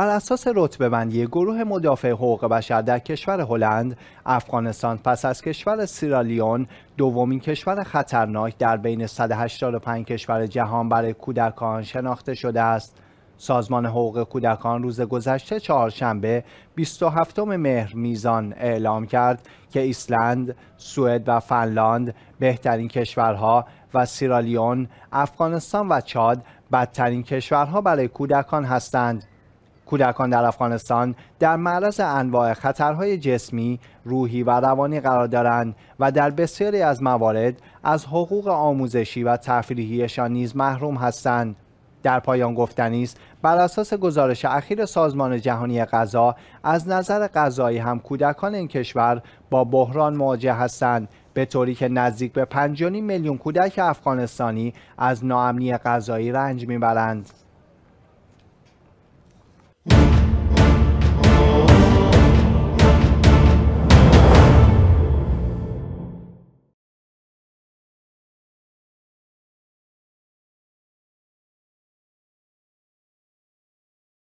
بر اساس رتبه بندی گروه مدافع حقوق بشر در کشور هلند، افغانستان پس از کشور سیرالیون دومین کشور خطرناک در بین 185 کشور جهان برای کودکان شناخته شده است. سازمان حقوق کودکان روز گذشته چهارشنبه 27 مهر میزان اعلام کرد که ایسلند، سوئد و فنلاند بهترین کشورها و سیرالیون، افغانستان و چاد بدترین کشورها برای کودکان هستند. کودکان در افغانستان در معرض انواع خطرهای جسمی، روحی و روانی قرار دارند و در بسیاری از موارد از حقوق آموزشی و تفریحیشان نیز محروم هستند. در پایان گفتنی است بر اساس گزارش اخیر سازمان جهانی غذا از نظر غذایی هم کودکان این کشور با بحران مواجه هستند به طوری که نزدیک به 5.5 میلیون کودک افغانستانی از ناامنی غذایی رنج میبرند